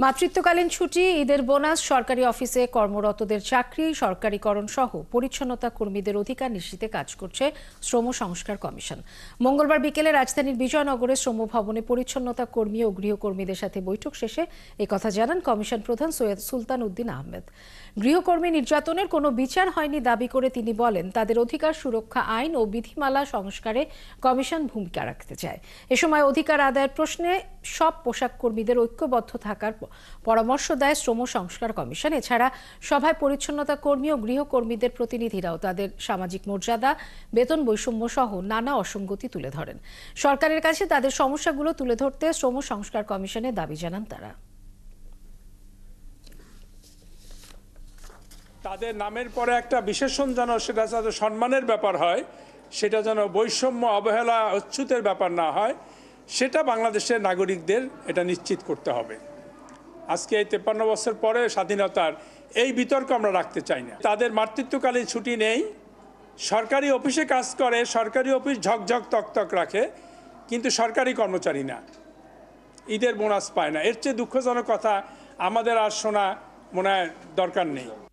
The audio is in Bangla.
মাতৃত্বকালীন ছুটি ঈদের বোনাস সরকারি অফিসে কর্মরতদের চাকরি সরকারিকরণ সহ পরিচ্ছন্নতা কর্মীদের অধিকার নিশ্চিতে কাজ করছে শ্রম সংস্কার কমিশন মঙ্গলবার বিকেলে রাজধানীর বিজয়নগরের শ্রম ভবনে পরিচ্ছন্নতা কর্মী ও গৃহকর্মীদের সাথে বৈঠক শেষে কথা জানান কমিশন প্রধান সৈয়দ সুলতান উদ্দিন আহমেদ গৃহকর্মী নির্যাতনের কোনো বিচার হয়নি দাবি করে তিনি বলেন তাদের অধিকার সুরক্ষা আইন ও বিধিমালা সংস্কারে কমিশন ভূমিকা রাখতে চায় এ সময় অধিকার আদায়ের প্রশ্নে সব পোশাক কর্মীদের ঐক্যবদ্ধ থাকার পরামর্শ দেয় শ্রম সংস্কার কমিশন এছাড়া সভায় পরিচ্ছন্নতা কর্মী ও গৃহকর্মীদের প্রতিনিধিরাও তাদের সামাজিক মর্যাদা বেতন বৈষম্য সহ নানা অসঙ্গতি তুলে ধরেন সরকারের কাছে তাদের সমস্যাগুলো তুলে ধরতে শ্রম সংস্কার কমিশনে দাবি জানান তারা তাদের নামের পরে একটা বিশেষণ যেন সেটা যাতে সম্মানের ব্যাপার হয় সেটা যেন বৈষম্য অবহেলা অচ্যুতের ব্যাপার না হয় সেটা বাংলাদেশের নাগরিকদের এটা নিশ্চিত করতে হবে আজকে এই তেপ্পান্ন বছর পরে স্বাধীনতার এই বিতর্ক আমরা রাখতে চাই না তাদের মাতৃত্বকালীন ছুটি নেই সরকারি অফিসে কাজ করে সরকারি অফিস ঝকঝক তকতক রাখে কিন্তু সরকারি কর্মচারী না ঈদের বোনাস পায় না এর চেয়ে দুঃখজনক কথা আমাদের আর শোনা মনে হয় দরকার নেই